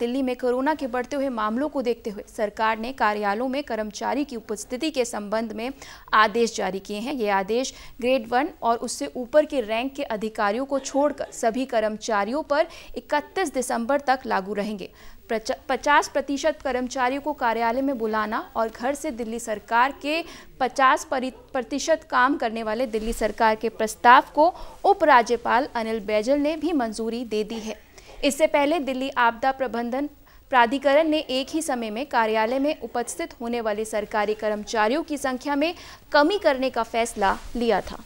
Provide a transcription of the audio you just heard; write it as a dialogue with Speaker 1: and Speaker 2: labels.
Speaker 1: दिल्ली में कोरोना के बढ़ते हुए मामलों को देखते हुए सरकार ने कार्यालयों में कर्मचारी की उपस्थिति के संबंध में आदेश जारी किए हैं ये आदेश ग्रेड वन और उससे ऊपर के रैंक के अधिकारियों को छोड़कर सभी कर्मचारियों पर 31 दिसंबर तक लागू रहेंगे पचास प्रतिशत कर्मचारियों को कार्यालय में बुलाना और घर से दिल्ली सरकार के पचास प्रतिशत काम करने वाले दिल्ली सरकार के प्रस्ताव को उपराज्यपाल अनिल बैजल ने भी मंजूरी दे दी है इससे पहले दिल्ली आपदा प्रबंधन प्राधिकरण ने एक ही समय में कार्यालय में उपस्थित होने वाले सरकारी कर्मचारियों की संख्या में कमी करने का फैसला लिया था